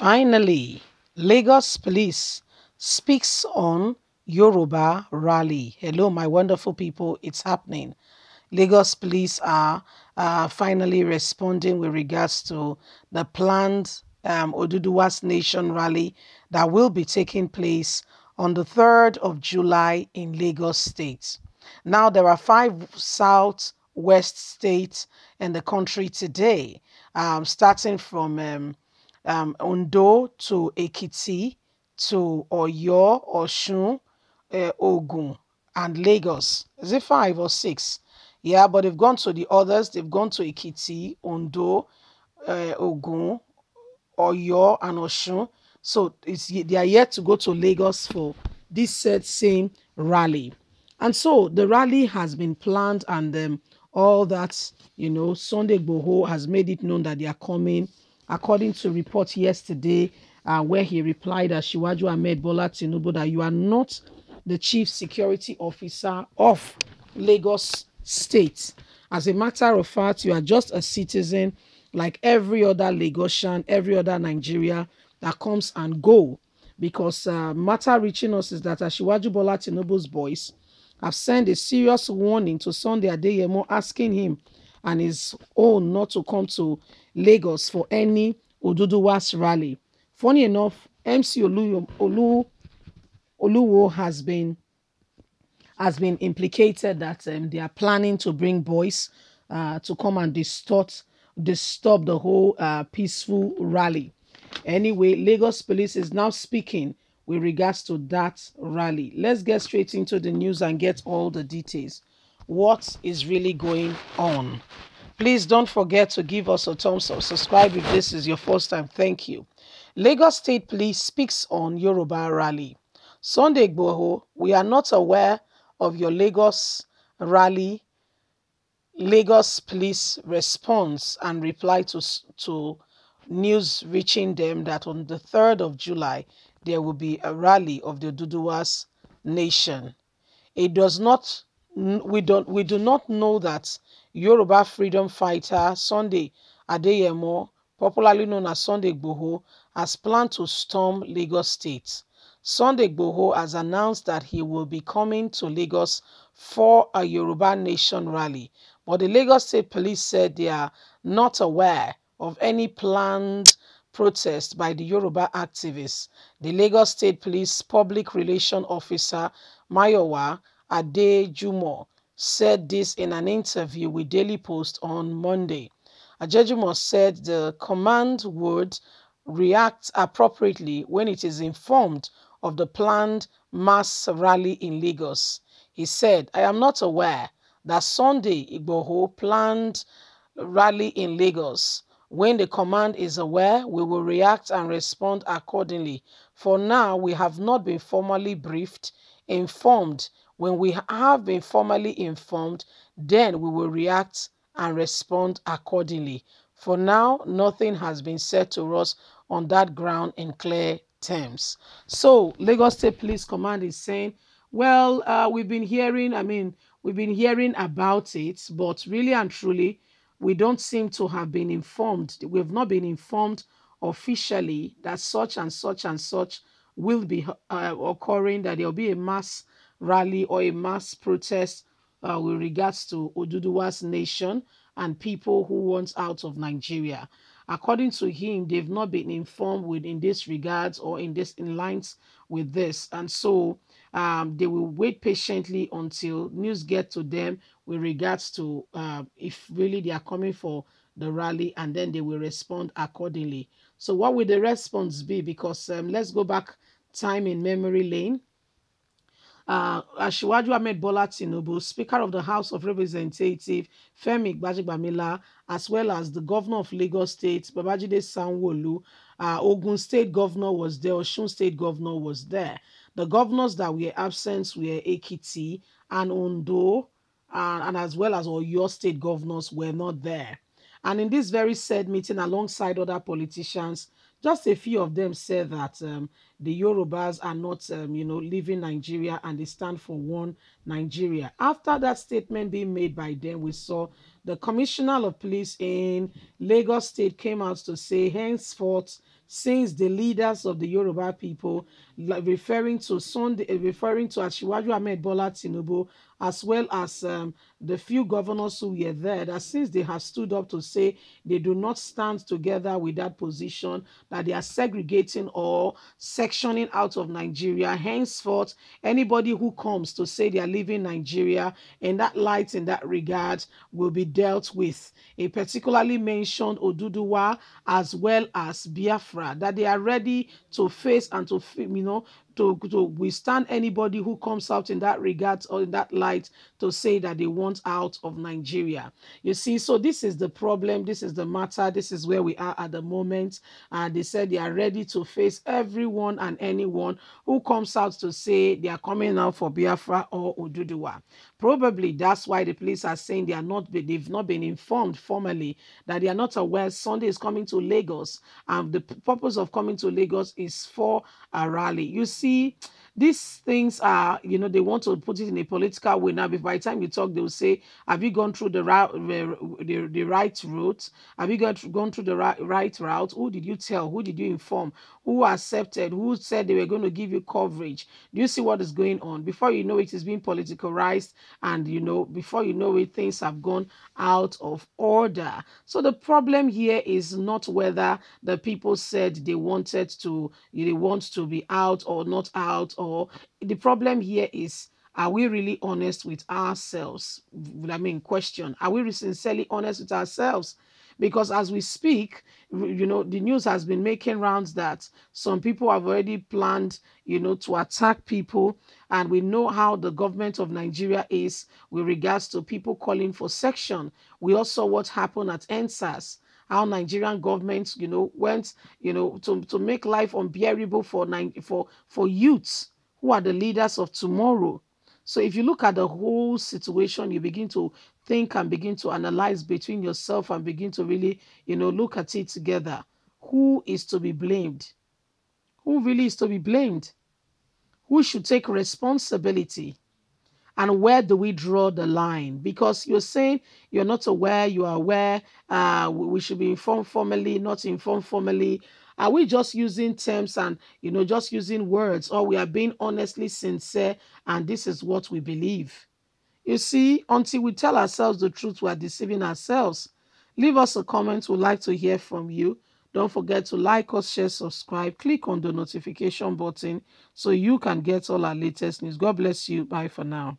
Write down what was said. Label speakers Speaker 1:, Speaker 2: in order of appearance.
Speaker 1: Finally, Lagos Police speaks on Yoruba rally. Hello, my wonderful people, it's happening. Lagos police are uh, finally responding with regards to the planned um, Oduduwa's Nation rally that will be taking place on the 3rd of July in Lagos State. Now, there are five South West states in the country today, um, starting from um, um, Ondo to Ekiti to Oyo, Oshun, uh, Ogun, and Lagos. Is it five or six? Yeah, but they've gone to the others. They've gone to Ekiti, Ondo, uh, Ogun, Oyo, and Oshun. So it's, they are yet to go to Lagos for this said same rally. And so the rally has been planned and um, all that, you know, Sunday Boho has made it known that they are coming according to report yesterday, uh, where he replied that Shiwaju Ahmed Bola Tinubu that you are not the chief security officer of Lagos State. As a matter of fact, you are just a citizen like every other Lagosian, every other Nigeria that comes and go. Because uh, matter reaching us is that Ashiwaju Bola boys have sent a serious warning to Sunday Adeyemo asking him and his own not to come to Lagos for any Oduduwa's rally. Funny enough, MC Olu, Olu, Oluwo has been has been implicated that um, they are planning to bring boys uh, to come and distort disturb the whole uh, peaceful rally. Anyway, Lagos police is now speaking with regards to that rally. Let's get straight into the news and get all the details what is really going on. Please don't forget to give us a thumbs up. Subscribe if this is your first time. Thank you. Lagos State Police speaks on Yoruba rally. Sunday Igboho, we are not aware of your Lagos rally. Lagos police response and reply to, to news reaching them that on the 3rd of July, there will be a rally of the Duduwas nation. It does not we don't we do not know that Yoruba freedom fighter Sunday Adeyemo, popularly known as Sunday Igboho, has planned to storm Lagos State. Sunday Igboho has announced that he will be coming to Lagos for a Yoruba Nation rally, but the Lagos State Police said they are not aware of any planned protest by the Yoruba activists. The Lagos State Police Public Relation Officer Mayowa Adejumo said this in an interview with Daily Post on Monday. Adejumo said the command would react appropriately when it is informed of the planned mass rally in Lagos. He said, I am not aware that Sunday Igboho planned rally in Lagos. When the command is aware, we will react and respond accordingly. For now, we have not been formally briefed, informed, when we have been formally informed, then we will react and respond accordingly. For now, nothing has been said to us on that ground in clear terms. So, Lagos State Police Command is saying, well, uh, we've been hearing, I mean, we've been hearing about it, but really and truly, we don't seem to have been informed. We've not been informed officially that such and such and such will be uh, occurring, that there'll be a mass rally or a mass protest uh, with regards to Oduduwa's nation and people who want out of Nigeria. According to him, they've not been informed with in this regards or in this in lines with this, and so um, they will wait patiently until news get to them with regards to uh, if really they are coming for the rally, and then they will respond accordingly. So, what will the response be? Because um, let's go back time in memory lane uh, Ashiwaju Ahmed Bola Tinubu, Speaker of the House of Representatives, Femi Gbajigbamila, as well as the Governor of Lagos State, Babajide Sanwolu, uh, Ogun State Governor was there, Osun State Governor was there. The governors that were absent were Ekiti and Ondo, uh, and as well as all your State governors were not there. And in this very said meeting, alongside other politicians, just a few of them said that um, the Yorubas are not, um, you know, leaving Nigeria and they stand for one Nigeria. After that statement being made by them, we saw the commissioner of police in Lagos State came out to say, henceforth, since the leaders of the Yoruba people, like referring to Sunday, eh, referring to Ashiwaju Ahmed Bola Tinubu, as well as um, the few governors who were there, that since they have stood up to say they do not stand together with that position, that they are segregating or sectioning out of Nigeria. Henceforth, anybody who comes to say they are leaving Nigeria in that light, in that regard, will be dealt with. He particularly mentioned Oduduwa as well as Biafra deliverer, that they are ready to face and to, you know, to, to withstand anybody who comes out in that regard or in that light to say that they want out of Nigeria. You see, so this is the problem. This is the matter. This is where we are at the moment. And they said they are ready to face everyone and anyone who comes out to say they are coming out for Biafra or Ududuwa. Probably that's why the police are saying they are not they've not been informed formally that they are not aware Sunday is coming to Lagos. And the purpose of coming to Lagos is for a rally. You see, see these things are, you know, they want to put it in a political way now. But by the time you talk, they will say, "Have you gone through the route, the, the, right route? Have you got, gone through the right, right route? Who did you tell? Who did you inform? Who accepted? Who said they were going to give you coverage? Do you see what is going on? Before you know it, it's being politicalized, and you know, before you know it, things have gone out of order. So the problem here is not whether the people said they wanted to, they want to be out or not out or the problem here is are we really honest with ourselves? I mean, question Are we sincerely honest with ourselves? Because as we speak, you know, the news has been making rounds that some people have already planned, you know, to attack people. And we know how the government of Nigeria is with regards to people calling for section. We also what happened at ensas how Nigerian governments, you know, went, you know, to, to make life unbearable for for for youths who are the leaders of tomorrow. So if you look at the whole situation, you begin to think and begin to analyze between yourself and begin to really, you know, look at it together. Who is to be blamed? Who really is to be blamed? Who should take responsibility? and where do we draw the line because you're saying you're not aware you are aware uh, we should be informed formally not informed formally are we just using terms and, you know, just using words or we are being honestly sincere and this is what we believe? You see, until we tell ourselves the truth, we are deceiving ourselves. Leave us a comment. We'd like to hear from you. Don't forget to like us, share, subscribe, click on the notification button so you can get all our latest news. God bless you. Bye for now.